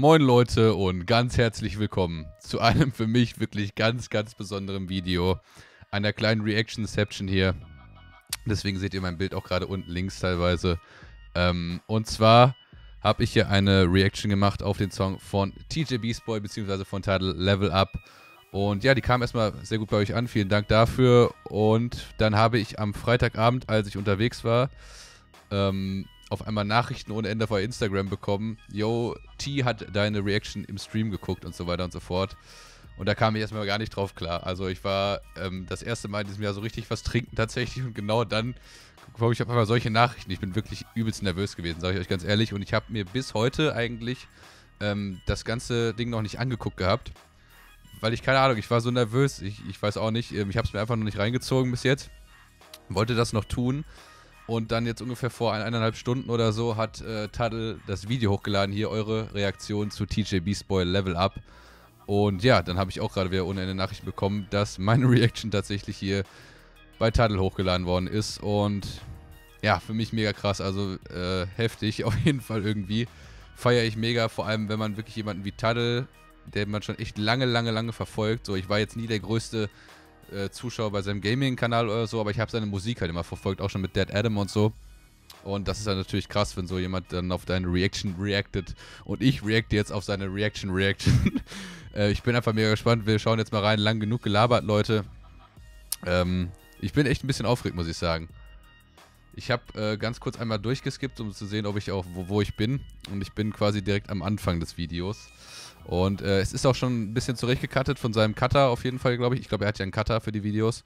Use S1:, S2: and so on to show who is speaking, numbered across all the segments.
S1: Moin Leute und ganz herzlich willkommen zu einem für mich wirklich ganz, ganz besonderen Video. Einer kleinen reaction Reactionception hier. Deswegen seht ihr mein Bild auch gerade unten links teilweise. Ähm, und zwar habe ich hier eine Reaction gemacht auf den Song von TJ Beast bzw. von Title Level Up. Und ja, die kam erstmal sehr gut bei euch an. Vielen Dank dafür. Und dann habe ich am Freitagabend, als ich unterwegs war, ähm, auf einmal Nachrichten ohne Ende vor Instagram bekommen. Yo, T hat deine Reaction im Stream geguckt und so weiter und so fort. Und da kam ich erstmal gar nicht drauf klar. Also ich war ähm, das erste Mal in diesem Jahr so richtig was trinken tatsächlich und genau dann bekomme ich auf einmal solche Nachrichten. Ich bin wirklich übelst nervös gewesen, sage ich euch ganz ehrlich. Und ich habe mir bis heute eigentlich ähm, das ganze Ding noch nicht angeguckt gehabt. Weil ich keine Ahnung, ich war so nervös. Ich, ich weiß auch nicht. Ähm, ich habe es mir einfach noch nicht reingezogen bis jetzt. Wollte das noch tun und dann jetzt ungefähr vor eineinhalb Stunden oder so hat äh, Tuttle das Video hochgeladen. Hier eure Reaktion zu TJ Beast Boy Level Up. Und ja, dann habe ich auch gerade wieder ohne Ende Nachrichten bekommen, dass meine Reaction tatsächlich hier bei Tuttle hochgeladen worden ist. Und ja, für mich mega krass. Also äh, heftig auf jeden Fall irgendwie. Feiere ich mega, vor allem wenn man wirklich jemanden wie Tuttle, den man schon echt lange, lange, lange verfolgt. So, ich war jetzt nie der größte äh, Zuschauer bei seinem Gaming-Kanal oder so, aber ich habe seine Musik halt immer verfolgt, auch schon mit Dead Adam und so. Und das ist dann halt natürlich krass, wenn so jemand dann auf deine Reaction reactet und ich reacte jetzt auf seine Reaction Reaction. äh, ich bin einfach mega gespannt. Wir schauen jetzt mal rein. Lang genug gelabert, Leute. Ähm, ich bin echt ein bisschen aufgeregt, muss ich sagen. Ich habe äh, ganz kurz einmal durchgeskippt, um zu sehen, ob ich auch wo, wo ich bin. Und ich bin quasi direkt am Anfang des Videos. Und äh, es ist auch schon ein bisschen zurechtgekattet von seinem Cutter auf jeden Fall, glaube ich. Ich glaube, er hat ja einen Cutter für die Videos.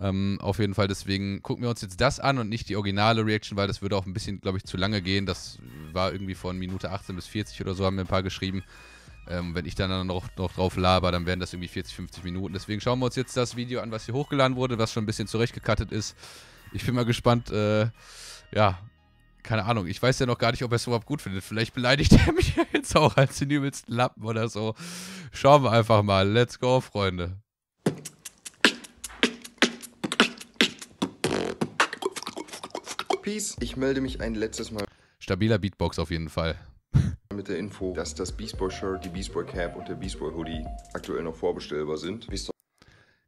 S1: Ähm, auf jeden Fall, deswegen gucken wir uns jetzt das an und nicht die originale Reaction, weil das würde auch ein bisschen, glaube ich, zu lange gehen. Das war irgendwie von Minute 18 bis 40 oder so, haben wir ein paar geschrieben. Ähm, wenn ich dann noch, noch drauf laber, dann wären das irgendwie 40, 50 Minuten. Deswegen schauen wir uns jetzt das Video an, was hier hochgeladen wurde, was schon ein bisschen zurechtgekattet ist. Ich bin mal gespannt, äh, ja, keine Ahnung, ich weiß ja noch gar nicht, ob er es überhaupt gut findet. Vielleicht beleidigt er mich ja jetzt auch als den übelsten Lappen oder so. Schauen wir einfach mal. Let's go, Freunde.
S2: Peace, ich melde mich ein letztes Mal.
S1: Stabiler Beatbox auf jeden Fall.
S2: Mit der Info, dass das Beast Boy Shirt, die Beast Boy Cap und der Beast Boy Hoodie aktuell noch vorbestellbar sind.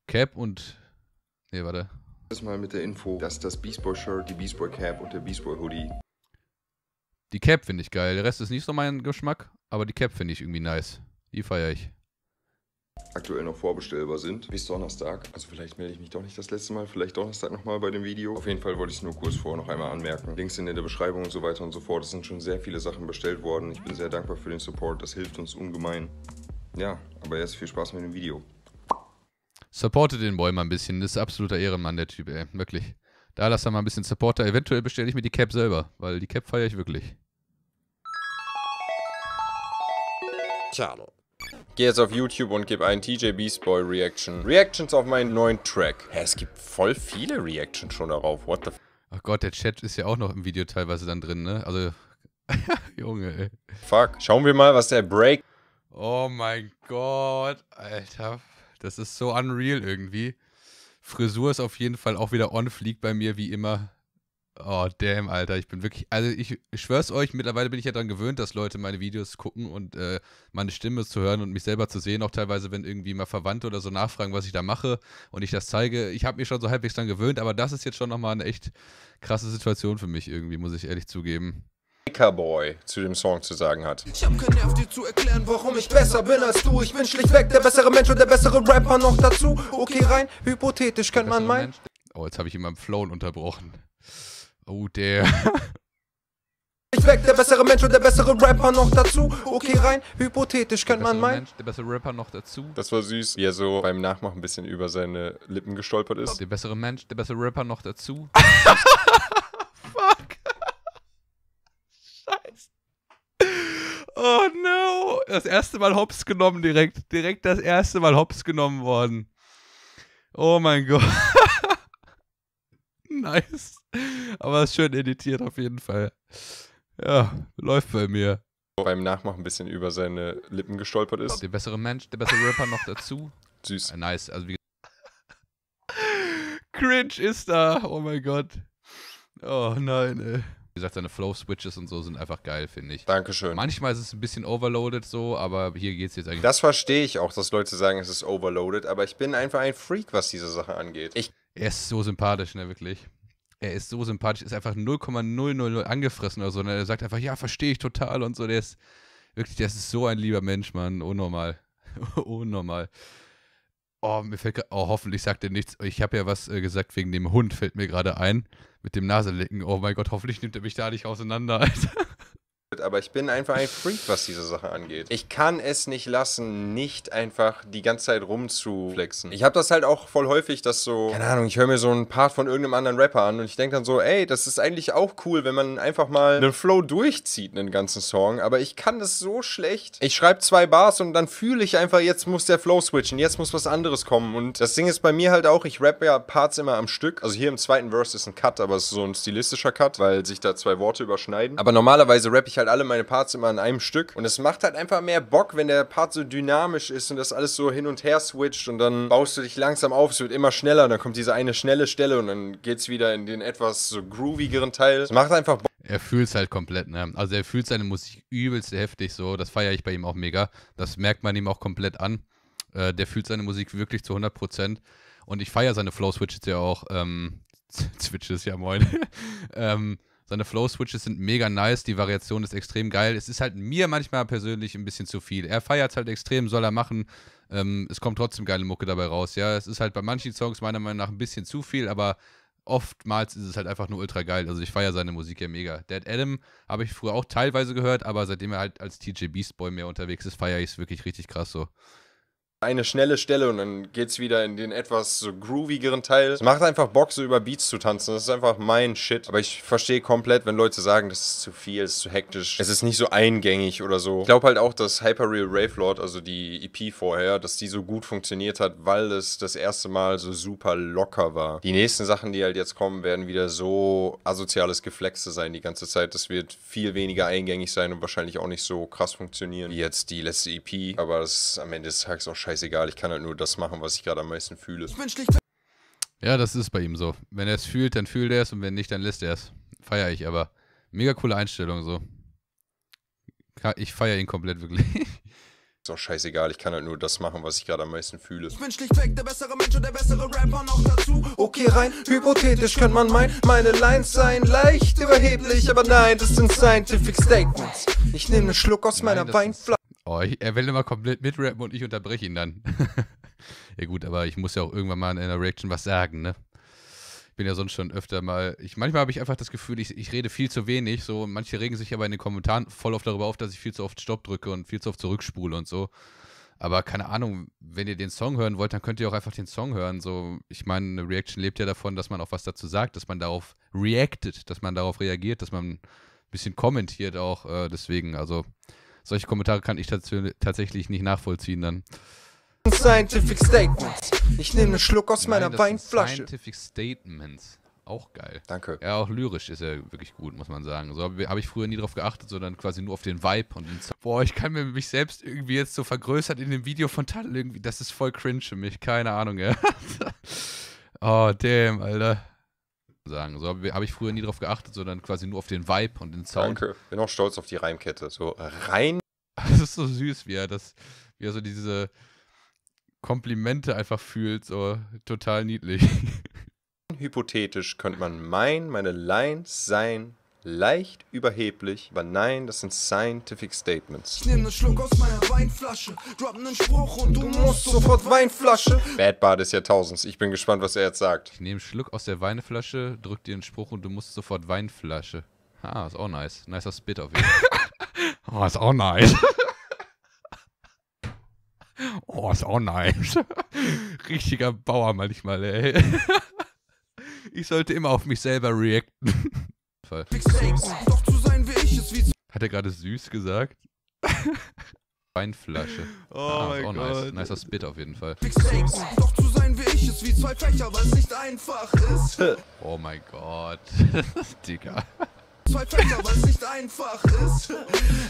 S1: Cap und. Nee, warte. Das
S2: Mal mit der Info, dass das Beast Boy Shirt, die Beast Boy Cap und der Beast Boy Hoodie
S1: die Cap finde ich geil. Der Rest ist nicht so mein Geschmack, aber die Cap finde ich irgendwie nice. Die feiere ich.
S2: Aktuell noch vorbestellbar sind bis Donnerstag. Also vielleicht melde ich mich doch nicht das letzte Mal, vielleicht Donnerstag nochmal bei dem Video. Auf jeden Fall wollte ich es nur kurz vorher noch einmal anmerken. Links sind in der Beschreibung und so weiter und so fort. Es sind schon sehr viele Sachen bestellt worden. Ich bin sehr dankbar für den Support. Das hilft uns ungemein. Ja, aber jetzt viel Spaß mit dem Video.
S1: Supportet den Boy mal ein bisschen. Das ist absoluter Ehrenmann, der Typ, ey. Wirklich. Da lass er mal ein bisschen Supporter. Eventuell bestelle ich mir die Cap selber, weil die Cap feiere ich wirklich.
S2: Tja, Geh jetzt auf YouTube und gib einen TJ Beast Boy Reaction. Reactions auf meinen neuen Track. Hä, es gibt voll viele Reactions schon darauf. What the f
S1: Ach Gott, der Chat ist ja auch noch im Video teilweise dann drin, ne? Also, Junge, ey. Fuck. Schauen wir mal, was der Break... Oh mein Gott, Alter. Das ist so unreal irgendwie. Frisur ist auf jeden Fall auch wieder on fleek bei mir, wie immer. Oh, damn, Alter. Ich bin wirklich. Also, ich schwör's euch, mittlerweile bin ich ja daran gewöhnt, dass Leute meine Videos gucken und äh, meine Stimme zu hören und mich selber zu sehen. Auch teilweise, wenn irgendwie mal Verwandte oder so nachfragen, was ich da mache und ich das zeige. Ich habe mich schon so halbwegs daran gewöhnt, aber das ist jetzt schon nochmal eine echt krasse Situation für mich irgendwie, muss ich ehrlich zugeben. Boy zu dem Song zu sagen hat. Ich hab keinen
S3: Nerv, dir zu erklären, warum ich besser bin als du. Ich bin schlichtweg der bessere Mensch und der bessere Rapper noch dazu. Okay, rein hypothetisch könnte man meinen.
S1: Oh, jetzt habe ich ihn beim Flown unterbrochen. Oh, der.
S3: Ich weg, der bessere Mensch und der bessere Rapper noch dazu. Okay, rein, hypothetisch könnte man meinen.
S1: Mensch, der bessere Rapper noch dazu.
S2: Das war süß, wie er so beim Nachmachen ein bisschen über seine Lippen gestolpert ist. Der bessere Mensch, der bessere
S1: Rapper noch dazu. Fuck. Scheiße. Oh no. Das erste Mal hops genommen direkt. Direkt das erste Mal hops genommen worden. Oh mein Gott nice. Aber ist schön editiert auf jeden Fall. Ja, läuft bei mir.
S2: Beim Nachmachen ein bisschen über seine Lippen gestolpert ist. Der bessere Mensch, der bessere
S1: Rapper noch dazu. Süß. Ja, ah, nice. Also wie Cringe ist da. Oh mein Gott. Oh nein, ey. Wie gesagt, seine Flow-Switches und so sind einfach geil, finde ich. Dankeschön. Manchmal ist es ein bisschen overloaded so, aber hier geht es jetzt eigentlich. Das verstehe ich auch,
S2: dass Leute sagen, es ist overloaded, aber ich bin einfach ein Freak, was diese Sache angeht. Ich
S1: er ist so sympathisch, ne, wirklich. Er ist so sympathisch, ist einfach 0,000 angefressen oder so. Ne? Er sagt einfach, ja, verstehe ich total und so. Der ist wirklich, der ist so ein lieber Mensch, Mann. Unnormal. Unnormal. Oh, mir fällt gerade, oh, hoffentlich sagt er nichts. Ich habe ja was äh, gesagt wegen dem Hund, fällt mir gerade ein. Mit dem Naselecken. Oh mein Gott, hoffentlich nimmt er mich da nicht auseinander, Alter
S2: aber ich bin einfach ein Freak, was diese Sache angeht. Ich kann es nicht lassen, nicht einfach die ganze Zeit rumzuflexen. Ich habe das halt auch voll häufig, dass so, keine Ahnung, ich höre mir so einen Part von irgendeinem anderen Rapper an und ich denke dann so, ey, das ist eigentlich auch cool, wenn man einfach mal einen Flow durchzieht, einen ganzen Song, aber ich kann das so schlecht. Ich schreibe zwei Bars und dann fühle ich einfach, jetzt muss der Flow switchen, jetzt muss was anderes kommen und das Ding ist bei mir halt auch, ich rappe ja Parts immer am Stück. Also hier im zweiten Verse ist ein Cut, aber es ist so ein stilistischer Cut, weil sich da zwei Worte überschneiden. Aber normalerweise rappe ich halt halt alle meine Parts immer an einem Stück. Und es macht halt einfach mehr Bock, wenn der Part so dynamisch ist und das alles so hin und her switcht und dann baust du dich langsam auf, es wird immer schneller und dann kommt diese eine schnelle Stelle und dann geht's wieder in den etwas so groovigeren Teil. Es macht
S1: einfach Bock. Er fühlt es halt komplett, ne? Also er fühlt seine halt, Musik übelst heftig so, das feiere ich bei ihm auch mega. Das merkt man ihm auch komplett an. Äh, der fühlt seine Musik wirklich zu 100 Prozent. Und ich feiere seine Flow-Switches ja auch. Ähm, Switches, ja moin. ähm, seine Flow-Switches sind mega nice, die Variation ist extrem geil. Es ist halt mir manchmal persönlich ein bisschen zu viel. Er feiert halt extrem, soll er machen. Ähm, es kommt trotzdem geile Mucke dabei raus. Ja, es ist halt bei manchen Songs meiner Meinung nach ein bisschen zu viel, aber oftmals ist es halt einfach nur ultra geil. Also ich feiere seine Musik ja mega. Dead Adam habe ich früher auch teilweise gehört, aber seitdem er halt als TJ Beast Boy mehr unterwegs ist, feiere ich es wirklich richtig krass so
S2: eine schnelle Stelle und dann geht es wieder in den etwas so groovigeren Teil. Es macht
S1: einfach Bock, so über
S2: Beats zu tanzen. Das ist einfach mein Shit. Aber ich verstehe komplett, wenn Leute sagen, das ist zu viel, es ist zu hektisch, es ist nicht so eingängig oder so. Ich glaube halt auch, dass Hyperreal Rave Lord, also die EP vorher, dass die so gut funktioniert hat, weil es das erste Mal so super locker war. Die nächsten Sachen, die halt jetzt kommen, werden wieder so asoziales Geflexe sein die ganze Zeit. Das wird viel weniger eingängig sein und wahrscheinlich auch nicht so krass funktionieren wie jetzt die letzte EP. Aber das ist am Ende des Tages auch scheiße scheißegal, ich kann halt nur das machen, was ich gerade am meisten fühle.
S1: Ja, das ist bei ihm so. Wenn er es fühlt, dann fühlt er es und wenn nicht, dann lässt er es. Feier ich aber. Mega coole Einstellung so. Ich feiere ihn komplett wirklich. Ist
S2: doch scheißegal, ich kann halt nur das machen,
S3: was ich gerade am meisten fühle. Ich bin schlichtweg der bessere Mensch und der bessere Rapper noch dazu. Okay, rein hypothetisch könnte man meinen, meine Lines seien leicht überheblich, aber nein, das sind Scientific Statements. Ich nehme einen Schluck aus meiner Weinflasche.
S1: Oh, ich, er will immer komplett mitrappen und ich unterbreche ihn dann. ja gut, aber ich muss ja auch irgendwann mal in einer Reaction was sagen, ne? Ich bin ja sonst schon öfter mal. Ich, manchmal habe ich einfach das Gefühl, ich, ich rede viel zu wenig. So, manche regen sich aber in den Kommentaren voll oft darüber auf, dass ich viel zu oft Stopp drücke und viel zu oft zurückspule und so. Aber keine Ahnung, wenn ihr den Song hören wollt, dann könnt ihr auch einfach den Song hören. So, ich meine, eine Reaction lebt ja davon, dass man auch was dazu sagt, dass man darauf reactet, dass man darauf reagiert, dass man ein bisschen kommentiert auch. Äh, deswegen, also solche Kommentare kann ich tats tatsächlich nicht nachvollziehen dann. Scientific Statements. Ich nehme einen Schluck aus meiner Nein, Weinflasche. Scientific Statements. Auch geil. Danke. Ja, auch lyrisch ist er wirklich gut, muss man sagen. So habe ich früher nie drauf geachtet, sondern quasi nur auf den Vibe und den Sound. Boah, ich kann mir mich selbst irgendwie jetzt so vergrößert in dem Video von Tuttle irgendwie. Das ist voll cringe für mich. Keine Ahnung, ja. oh, damn, Alter sagen. So habe ich früher nie drauf geachtet, sondern quasi nur auf den Vibe und den Sound. Danke, bin auch stolz auf die Reimkette. So rein. Das ist so süß, wie er das, wie er so diese Komplimente einfach fühlt, so total niedlich. Hypothetisch
S2: könnte man mein, meine Lines sein, leicht überheblich, aber nein, das sind Scientific Statements. Ich nehme
S3: einen Schluck aus meiner Weinflasche, drop einen Spruch und du, musst sofort Weinflasche.
S1: Bad Bar ist Jahrtausends, ich bin gespannt, was er jetzt sagt. Ich nehme einen Schluck aus der Weinflasche, drück dir einen Spruch und du musst sofort Weinflasche. Ah, ist auch nice. Nicer Spit auf jeden Fall. oh, ist auch nice. oh, ist auch nice. Richtiger Bauer manchmal, ey. ich sollte immer auf mich selber reacten. Fall. Hat er gerade süß gesagt? Weinflasche. Oh ah, mein Gott. nice. Nicer Spit auf jeden Fall.
S3: Doch zu sein wie ich ist wie zwei Fächer, was nicht einfach ist.
S1: Oh mein Gott. Digga. Zwei Fächer, was nicht einfach ist.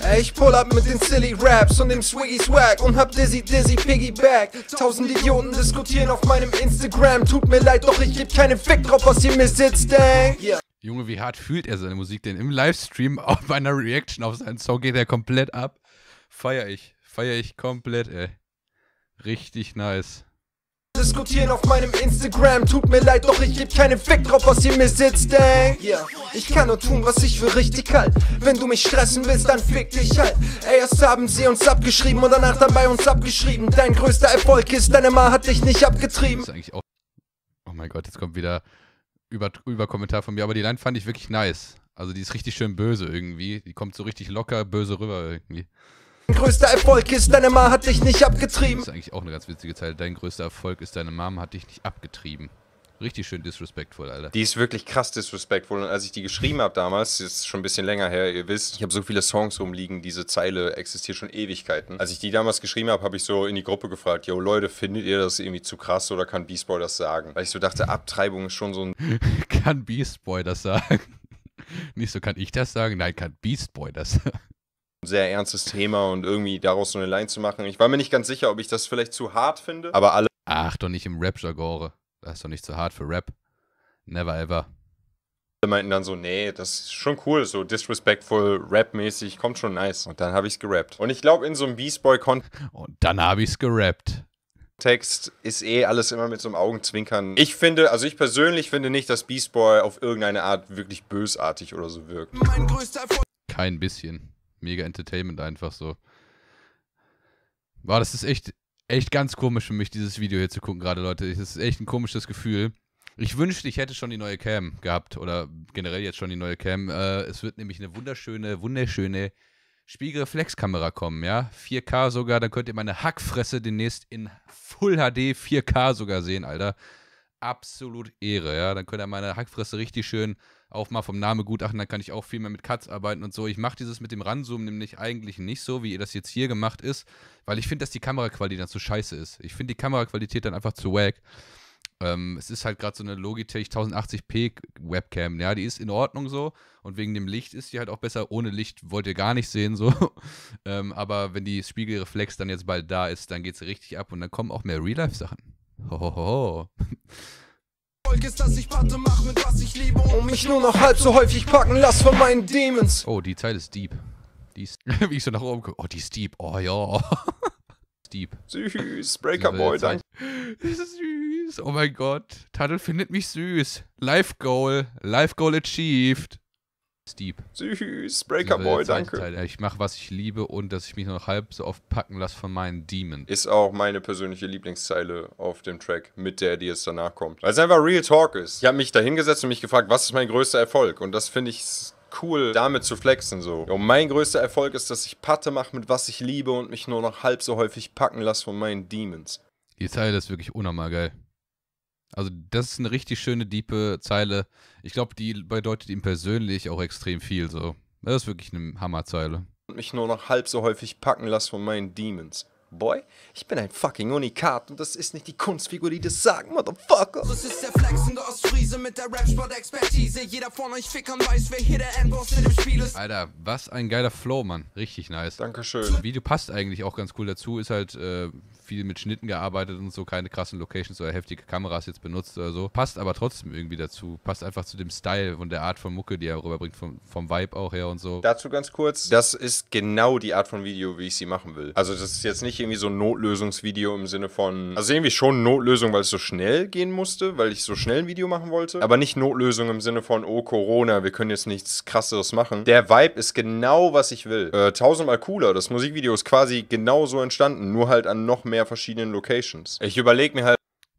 S3: Ey, ich pull up mit den Silly Raps und dem Swiggy Swag und hab Dizzy Dizzy Piggyback. Tausend Idioten diskutieren auf meinem Instagram. Tut mir leid, doch ich geb keinen Fick drauf, was ihr mir sitzt, ey. Yeah.
S1: Junge, wie hart fühlt er seine Musik denn? Im Livestream auf einer Reaction auf seinen Song geht er komplett ab. Feier ich. Feier ich komplett, ey. Richtig nice
S3: diskutieren auf meinem Instagram Tut mir leid, doch ich geb keinen Fick drauf, was ihr mir sitzt, ey yeah. Ich kann nur tun, was ich für richtig halt Wenn du mich stressen willst, dann fick dich halt Ey, erst haben sie uns abgeschrieben und danach dann bei uns abgeschrieben Dein größter Erfolg ist, deine Ma hat dich nicht abgetrieben ist
S1: eigentlich auch Oh mein Gott, jetzt kommt wieder über, über Kommentar von mir, aber die Line fand ich wirklich nice. Also die ist richtig schön böse irgendwie. Die kommt so richtig locker böse rüber irgendwie. Dein größter Erfolg ist, deine Mama hat dich nicht abgetrieben. Das ist eigentlich auch eine ganz witzige Zeile. Dein größter Erfolg ist, deine Mama hat dich nicht abgetrieben. Richtig schön disrespectful, Alter. Die ist wirklich krass disrespectful. Und als ich die geschrieben habe damals, ist schon ein bisschen länger her, ihr wisst, ich habe so viele
S2: Songs rumliegen, diese Zeile existiert schon Ewigkeiten. Als ich die damals geschrieben habe, habe ich so in die Gruppe gefragt, yo Leute, findet ihr das irgendwie zu krass oder kann Beast Boy das sagen? Weil ich so dachte, Abtreibung ist schon so ein...
S1: kann Beast Boy das sagen? Nicht so, kann ich das sagen? Nein, kann Beast Boy das sagen
S2: sehr ernstes Thema und irgendwie daraus so eine Line zu machen. Ich war mir nicht ganz sicher, ob ich das vielleicht zu hart finde, aber alle.
S1: Ach, doch nicht im Rapture-Gore das ist doch nicht zu hart für Rap. Never ever. Die meinten dann so, nee, das ist schon cool,
S2: so disrespectful,
S1: rap-mäßig,
S2: kommt schon nice. Und dann habe ich es gerappt. Und ich glaube, in so einem Beast Boy Con. Und dann habe ich es gerappt. Text ist eh alles immer mit so einem Augenzwinkern. Ich finde, also ich persönlich finde nicht, dass Beast Boy auf irgendeine Art wirklich bösartig oder so wirkt.
S1: Kein bisschen. Mega Entertainment einfach so. War wow, das ist echt echt ganz komisch für mich, dieses Video hier zu gucken gerade, Leute. Es ist echt ein komisches Gefühl. Ich wünschte, ich hätte schon die neue Cam gehabt oder generell jetzt schon die neue Cam. Äh, es wird nämlich eine wunderschöne, wunderschöne Spiegelreflexkamera kommen, ja. 4K sogar, dann könnt ihr meine Hackfresse demnächst in Full HD 4K sogar sehen, Alter. Absolut Ehre, ja. Dann könnt ihr meine Hackfresse richtig schön auch mal vom Namen Gutachten, dann kann ich auch viel mehr mit Cuts arbeiten und so. Ich mache dieses mit dem Ranzoom nämlich eigentlich nicht so, wie ihr das jetzt hier gemacht ist, weil ich finde, dass die Kameraqualität dann zu scheiße ist. Ich finde die Kameraqualität dann einfach zu wack. Ähm, es ist halt gerade so eine Logitech 1080p Webcam, ja, die ist in Ordnung so und wegen dem Licht ist die halt auch besser. Ohne Licht wollt ihr gar nicht sehen so. ähm, aber wenn die Spiegelreflex dann jetzt bald da ist, dann geht geht's richtig ab und dann kommen auch mehr Real-Life-Sachen. Hohoho.
S3: Erfolg ist, dass ich Patte mache mit was ich liebe und mich nur noch halb so häufig packen lass von meinen Demons.
S1: Oh, die Zeit ist deep. Die ist, wie ich so nach oben gucke. Oh, die ist deep. Oh ja. deep. Süß, Breaker Boy, danke.
S3: Das ist süß.
S1: Oh mein Gott. Tuttle findet mich süß. Life Goal. Life Goal achieved. Steep. Süß, Breaker Boy, danke. Teil. Ich mache, was ich liebe und dass ich mich noch halb so oft packen lasse von meinen Demons. Ist auch meine persönliche
S2: Lieblingszeile auf dem Track, mit der, die jetzt danach kommt. Weil es einfach Real Talk ist. Ich habe mich da hingesetzt und mich gefragt, was ist mein größter Erfolg? Und das finde ich cool, damit zu flexen so. Und mein größter Erfolg ist, dass ich Patte mache, mit was ich liebe und mich nur noch halb so häufig packen lasse von meinen Demons.
S1: Die Zeile ist wirklich unnormal geil. Also, das ist eine richtig schöne, diepe Zeile. Ich glaube, die bedeutet ihm persönlich auch extrem viel. So. Das ist wirklich eine Hammerzeile.
S2: Und mich nur noch halb so häufig packen lassen von meinen Demons. Boy, ich bin ein fucking
S3: Unikat und das ist nicht die Kunstfigur, die das sagen, Motherfucker. Das ist der flexende Ostfriese mit der rap expertise Jeder von euch Fickern weiß, wer hier der Endboss in dem Spiel ist.
S1: Alter, was ein geiler Flow, Mann. Richtig nice. Dankeschön. Das Video passt eigentlich auch ganz cool dazu. Ist halt äh, viel mit Schnitten gearbeitet und so. Keine krassen Locations oder heftige Kameras jetzt benutzt oder so. Passt aber trotzdem irgendwie dazu. Passt einfach zu dem Style und der Art von Mucke, die er rüberbringt. Vom, vom Vibe auch her und so.
S2: Dazu ganz kurz. Das ist genau die Art von Video, wie ich sie machen will. Also das ist jetzt nicht irgendwie so ein Notlösungsvideo im Sinne von, also irgendwie schon Notlösung, weil es so schnell gehen musste, weil ich so schnell ein Video machen wollte, aber nicht Notlösung im Sinne von, oh Corona, wir können jetzt nichts krasseres machen. Der Vibe ist genau, was ich will. Äh, tausendmal cooler, das Musikvideo ist quasi genau so entstanden, nur halt an noch mehr verschiedenen Locations. Ich überlege mir halt,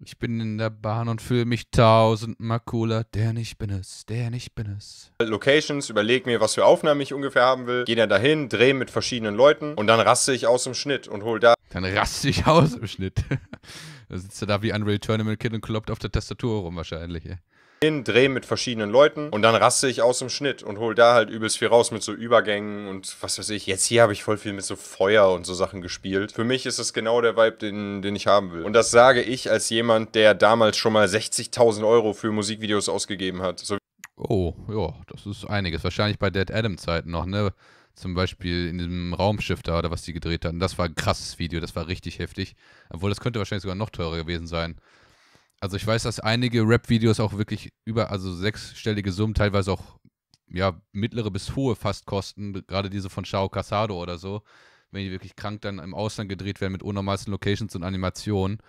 S1: ich bin in der Bahn und fühle mich tausendmal cooler. Denn ich bin es, denn ich bin es.
S2: Locations, überleg mir, was für Aufnahmen ich ungefähr haben will. Geh dann dahin, dreh mit verschiedenen Leuten und dann raste ich aus dem Schnitt und hol da.
S1: Dann raste ich aus dem Schnitt. da sitzt er da wie Unreal Tournament Kid und kloppt auf der Tastatur rum wahrscheinlich. Ey
S2: hin, drehe mit verschiedenen Leuten und dann raste ich aus dem Schnitt und hole da halt übelst viel raus mit so Übergängen und was weiß ich. Jetzt hier habe ich voll viel mit so Feuer und so Sachen gespielt. Für mich ist es genau der Vibe, den, den ich haben will. Und das sage ich als jemand, der damals schon mal 60.000 Euro für Musikvideos ausgegeben
S1: hat. So oh, ja, das ist einiges. Wahrscheinlich bei Dead Adam-Zeiten noch, ne? zum Beispiel in diesem Raumschiff da oder was die gedreht hatten. Das war ein krasses Video, das war richtig heftig. Obwohl, das könnte wahrscheinlich sogar noch teurer gewesen sein. Also ich weiß, dass einige Rap-Videos auch wirklich über, also sechsstellige Summen, teilweise auch ja, mittlere bis hohe fast kosten, gerade diese von Shao Casado oder so, wenn die wirklich krank dann im Ausland gedreht werden mit unnormalsten Locations und Animationen.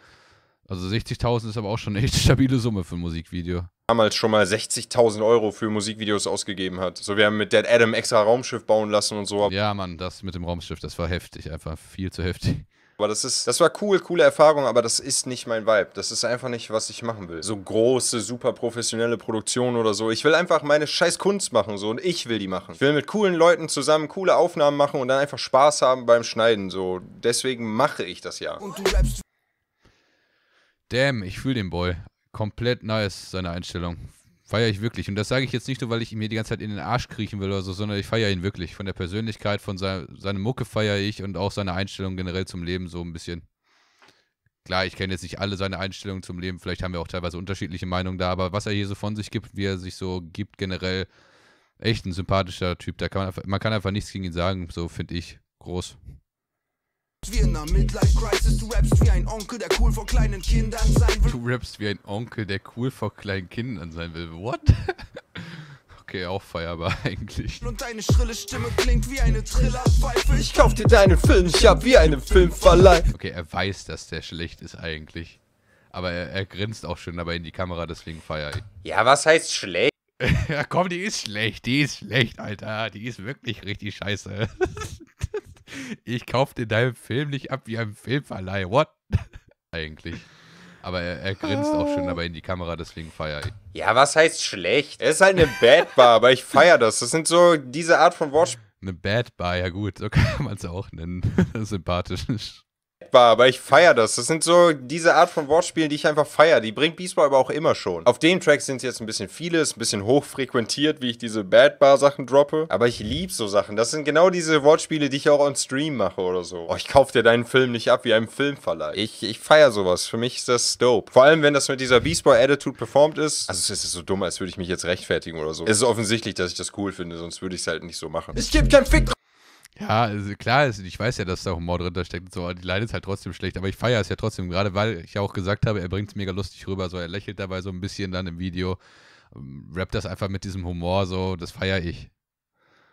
S1: Also 60.000 ist aber auch schon eine echt stabile Summe für ein Musikvideo. Damals schon mal
S2: 60.000 Euro für Musikvideos ausgegeben hat. So, wir haben mit Dead Adam extra Raumschiff bauen lassen und so. Ja,
S1: Mann, das mit dem Raumschiff, das war heftig, einfach viel zu heftig.
S2: Aber das ist, das war cool, coole Erfahrung, aber das ist nicht mein Vibe. Das ist einfach nicht, was ich machen will. So große, super professionelle Produktion oder so. Ich will einfach meine scheiß Kunst machen, so, und ich will die machen. Ich will mit coolen Leuten zusammen coole Aufnahmen machen und dann einfach Spaß haben beim Schneiden, so. Deswegen mache ich das ja.
S1: Damn, ich fühle den Boy. Komplett nice, seine Einstellung feiere ich wirklich. Und das sage ich jetzt nicht nur, weil ich mir die ganze Zeit in den Arsch kriechen will oder so, sondern ich feiere ihn wirklich. Von der Persönlichkeit, von sein, seiner Mucke feiere ich und auch seine Einstellung generell zum Leben so ein bisschen. Klar, ich kenne jetzt nicht alle seine Einstellungen zum Leben, vielleicht haben wir auch teilweise unterschiedliche Meinungen da, aber was er hier so von sich gibt, wie er sich so gibt, generell echt ein sympathischer Typ. Da kann man, man kann einfach nichts gegen ihn sagen, so finde ich. Groß
S3: wie in einer Midlife-Crisis. Du rappst wie ein Onkel, der cool vor kleinen Kindern sein
S1: will. Du rappst wie ein Onkel, der cool vor kleinen Kindern sein will. What? okay, auch feierbar eigentlich.
S3: Und deine schrille Stimme klingt wie eine Trillerpfeife.
S1: Ich kauf dir deinen Film, ich hab wie einen Filmverleih. Okay, er weiß, dass der schlecht ist eigentlich. Aber er, er grinst auch schon dabei in die Kamera, deswegen feier ich. Ja, was heißt schlecht? ja, komm, die ist schlecht, die ist schlecht, Alter. Die ist wirklich richtig scheiße ich kaufte dir deinen Film nicht ab wie ein Filmverleih. What? Eigentlich. Aber er, er grinst auch schon dabei in die Kamera, deswegen feiere ich. Ja, was heißt
S2: schlecht? Es ist halt eine Bad Bar, aber ich feiere das. Das sind so diese Art von Wortspiel. Eine Bad Bar, ja gut, so kann man es auch nennen. Sympathisch furchtbar, aber ich feiere das. Das sind so diese Art von Wortspielen, die ich einfach feiere. Die bringt Beast Boy aber auch immer schon. Auf dem Track sind es jetzt ein bisschen viele, ist ein bisschen hochfrequentiert, wie ich diese Bad Bar Sachen droppe. Aber ich liebe so Sachen. Das sind genau diese Wortspiele, die ich auch on Stream mache oder so. Oh, ich kauf dir deinen Film nicht ab wie einem Filmverleih. Ich, ich feiere sowas. Für mich ist das dope. Vor allem, wenn das mit dieser Beast Boy Attitude performt ist. Also es ist so dumm, als würde ich mich jetzt rechtfertigen oder so. Es ist offensichtlich, dass ich das cool finde, sonst würde ich es halt nicht so machen. Es gibt kein Fick
S1: ja, also klar, ich weiß ja, dass da Humor drin steckt und so, die leidet halt trotzdem schlecht, aber ich feiere es ja trotzdem, gerade weil ich ja auch gesagt habe, er bringt es mega lustig rüber, so er lächelt dabei so ein bisschen dann im Video, ähm, rappt das einfach mit diesem Humor, so, das feiere ich.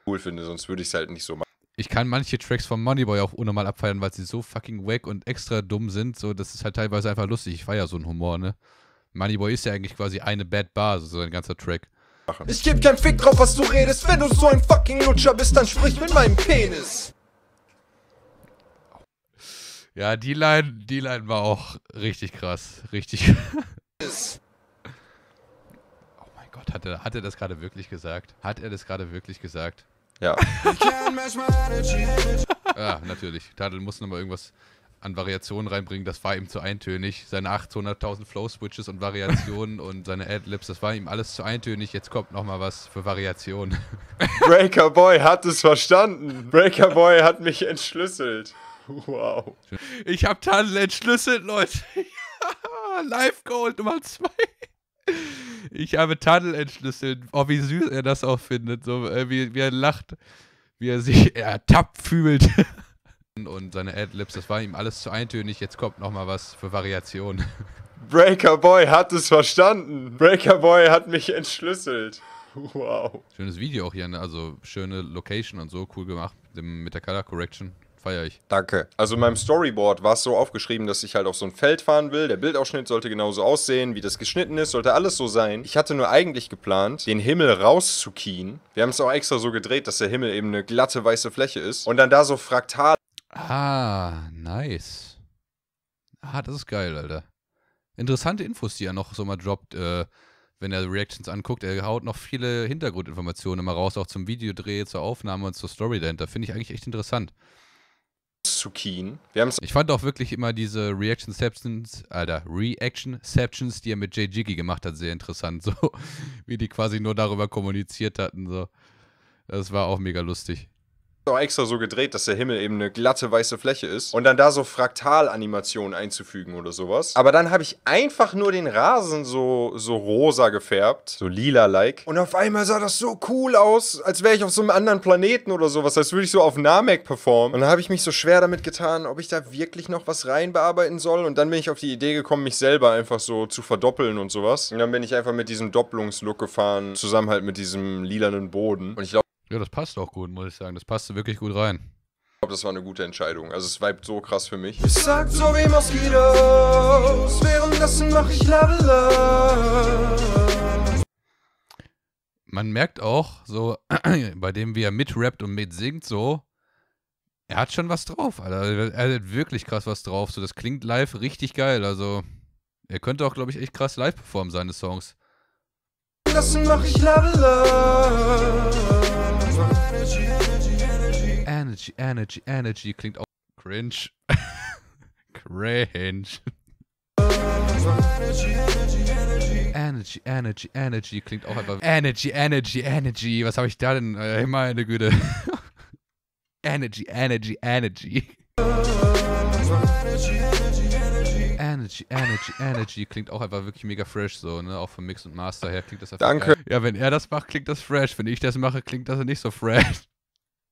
S1: Cool finde, sonst würde ich es halt nicht so machen. Ich kann manche Tracks von Moneyboy auch unnormal abfeiern, weil sie so fucking wack und extra dumm sind, so, das ist halt teilweise einfach lustig, ich feiere so einen Humor, ne? Moneyboy ist ja eigentlich quasi eine Bad Bar, so ein ganzer Track.
S3: Ich geb keinen Fick drauf, was du redest. Wenn du so ein fucking Lutscher bist, dann sprich mit meinem
S1: Penis. Ja, die Line, die Line war auch richtig krass. Richtig. krass. oh mein Gott, hat er, hat er das gerade wirklich gesagt? Hat er das gerade wirklich gesagt? Ja. ja, natürlich. Tadel muss nochmal irgendwas an Variationen reinbringen, das war ihm zu eintönig. Seine 800.000 Flow-Switches und Variationen und seine Adlibs, das war ihm alles zu eintönig. Jetzt kommt nochmal was für Variationen.
S2: Breaker Boy hat es verstanden. Breaker Boy hat mich entschlüsselt. Wow. Ich habe Tunnel entschlüsselt, Leute.
S1: Live Gold Nummer 2. Ich habe Tunnel entschlüsselt. Oh, wie süß er das auch findet. So, äh, wie, wie er lacht. Wie er sich ertappt fühlt und seine Adlibs, das war ihm alles zu eintönig. Jetzt kommt nochmal was für Variationen.
S2: Breaker Boy hat es verstanden. Breaker Boy hat mich entschlüsselt. Wow.
S1: Schönes Video auch hier, ne? also schöne Location und so, cool gemacht
S2: mit der Color Correction. Feier ich. Danke. Also in meinem Storyboard war es so aufgeschrieben, dass ich halt auf so ein Feld fahren will. Der Bildausschnitt sollte genauso aussehen, wie das geschnitten ist, sollte alles so sein. Ich hatte nur eigentlich geplant, den Himmel rauszukien. Wir haben es auch extra so gedreht, dass der Himmel eben eine glatte weiße Fläche ist. Und dann da so fraktal
S1: Ah, nice. Ah, das ist geil, Alter. Interessante Infos, die er noch so mal droppt, äh, wenn er Reactions anguckt. Er haut noch viele Hintergrundinformationen immer raus, auch zum Videodreh, zur Aufnahme und zur Story dahinter. Finde ich eigentlich echt interessant. Zukin. ich fand auch wirklich immer diese Reaction-Septions, Alter, Reaction-Septions, die er mit Jay Jiggy gemacht hat, sehr interessant. So, wie die quasi nur darüber kommuniziert hatten. So. Das war auch mega lustig
S2: auch extra so gedreht, dass der Himmel eben eine glatte weiße Fläche ist und dann da so Fraktalanimationen einzufügen oder sowas. Aber dann habe ich einfach nur den Rasen so, so rosa gefärbt, so lila-like. Und auf einmal sah das so cool aus, als wäre ich auf so einem anderen Planeten oder sowas, als würde ich so auf Namek performen. Und dann habe ich mich so schwer damit getan, ob ich da wirklich noch was rein bearbeiten soll. Und dann bin ich auf die Idee gekommen, mich selber einfach so zu verdoppeln und sowas. Und dann bin ich einfach mit diesem Doppelungslook gefahren, zusammen halt mit diesem lilanen Boden. Und ich glaub,
S1: ja, das passt auch gut, muss ich sagen. Das passte wirklich gut rein.
S2: Ich glaube, das war eine gute Entscheidung. Also es vibet so krass für mich. Es sagt so wie
S3: Moskitos, währenddessen mach ich love, love.
S1: Man merkt auch, so bei dem, wie er mitrappt und mitsingt, so, er hat schon was drauf, Alter. Er hat wirklich krass was drauf. So, das klingt live richtig geil. Also, er könnte auch, glaube ich, echt krass live performen, seine Songs.
S3: Das mach ich love, love.
S1: Energy, Energy, Energy, klingt auch cringe. cringe. Energy, Energy, Energy klingt auch einfach. Energy, Energy, Energy. Was habe ich da denn? Äh, meine Güte. Energy, Energy, Energy. Energy, Energy, Energy klingt auch einfach wirklich mega fresh so, ne? Auch vom Mix und Master her klingt das einfach. Danke. Geil. Ja, wenn er das macht, klingt das fresh. Wenn ich das mache, klingt das nicht so fresh.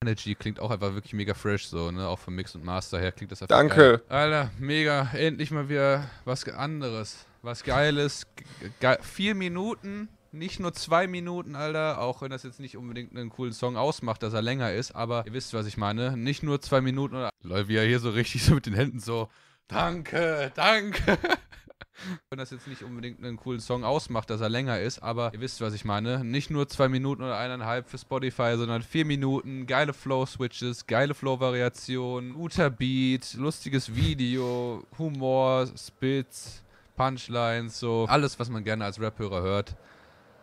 S1: Energy klingt auch einfach wirklich mega fresh so, ne? Auch vom Mix und Master her klingt das einfach. Danke. Geil. Alter, mega. Endlich mal wieder was anderes. Was Geiles. Ge vier Minuten nicht nur zwei Minuten, Alter, auch wenn das jetzt nicht unbedingt einen coolen Song ausmacht, dass er länger ist, aber ihr wisst, was ich meine. Nicht nur zwei Minuten oder. Läuft wie er hier so richtig so mit den Händen so. Danke, danke. Wenn das jetzt nicht unbedingt einen coolen Song ausmacht, dass er länger ist, aber ihr wisst, was ich meine. Nicht nur zwei Minuten oder eineinhalb für Spotify, sondern vier Minuten, geile Flow-Switches, geile Flow-Variationen, guter Beat, lustiges Video, Humor, Spits, Punchlines, so alles, was man gerne als Rap-Hörer hört.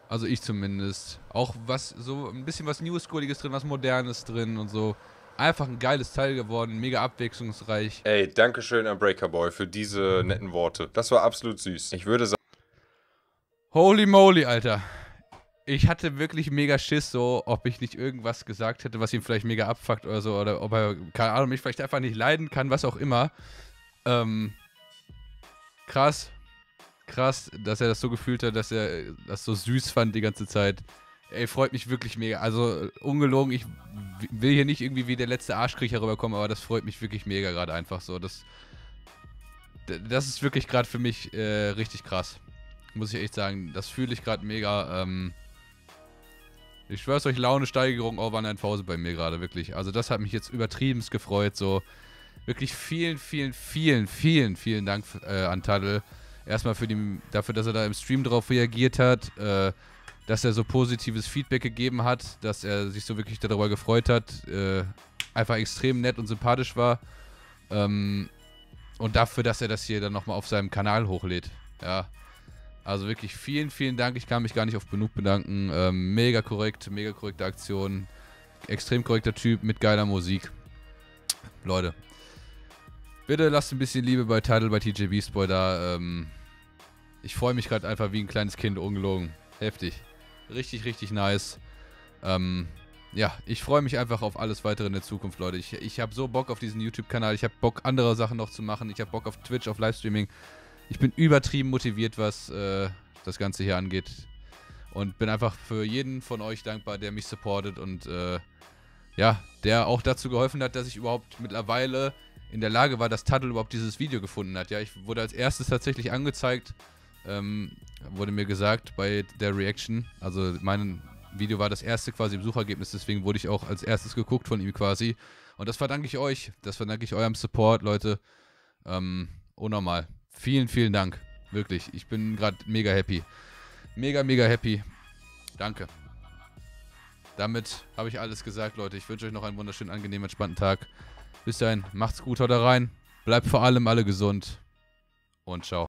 S1: Also ich zumindest. Auch was so ein bisschen was New Schooliges drin, was Modernes drin und so. Einfach ein geiles Teil geworden, mega abwechslungsreich.
S2: Ey, Dankeschön an Breaker Boy für diese netten Worte. Das war absolut süß. Ich würde sagen.
S1: Holy moly, Alter. Ich hatte wirklich mega Schiss, so, ob ich nicht irgendwas gesagt hätte, was ihn vielleicht mega abfuckt oder so, oder ob er, keine Ahnung, mich vielleicht einfach nicht leiden kann, was auch immer. Ähm, krass, krass, dass er das so gefühlt hat, dass er das so süß fand die ganze Zeit. Ey, freut mich wirklich mega. Also ungelogen, ich will hier nicht irgendwie wie der letzte Arschkriecher rüberkommen, aber das freut mich wirklich mega gerade einfach so. Das, das ist wirklich gerade für mich äh, richtig krass. Muss ich echt sagen. Das fühle ich gerade mega. Ähm, ich schwör's euch, Laune, Steigerung, oh, war ein Pause bei mir gerade, wirklich. Also das hat mich jetzt übertriebenst gefreut, so. Wirklich vielen, vielen, vielen, vielen, vielen Dank äh, an Taddle. Erstmal für die, dafür, dass er da im Stream drauf reagiert hat. Äh, dass er so positives Feedback gegeben hat, dass er sich so wirklich darüber gefreut hat, äh, einfach extrem nett und sympathisch war. Ähm, und dafür, dass er das hier dann nochmal auf seinem Kanal hochlädt. Ja. Also wirklich vielen, vielen Dank. Ich kann mich gar nicht oft genug bedanken. Ähm, mega korrekt, mega korrekte Aktion. Extrem korrekter Typ mit geiler Musik. Leute, bitte lasst ein bisschen Liebe bei Title bei TJ Beastboy da. Ähm, ich freue mich gerade einfach wie ein kleines Kind, ungelogen. Heftig. Richtig, richtig nice. Ähm, ja, ich freue mich einfach auf alles weitere in der Zukunft, Leute. Ich, ich habe so Bock auf diesen YouTube-Kanal. Ich habe Bock, andere Sachen noch zu machen. Ich habe Bock auf Twitch, auf Livestreaming. Ich bin übertrieben motiviert, was äh, das Ganze hier angeht. Und bin einfach für jeden von euch dankbar, der mich supportet und äh, ja, der auch dazu geholfen hat, dass ich überhaupt mittlerweile in der Lage war, dass Tuttle überhaupt dieses Video gefunden hat. Ja, ich wurde als erstes tatsächlich angezeigt ähm, wurde mir gesagt bei der Reaction. Also mein Video war das erste quasi im Suchergebnis, deswegen wurde ich auch als erstes geguckt von ihm quasi. Und das verdanke ich euch. Das verdanke ich eurem Support, Leute. Ähm, nochmal. Vielen, vielen Dank. Wirklich. Ich bin gerade mega happy. Mega, mega happy. Danke. Damit habe ich alles gesagt, Leute. Ich wünsche euch noch einen wunderschönen, angenehmen, entspannten Tag. Bis dahin, macht's gut, haut rein. Bleibt vor allem alle gesund. Und ciao.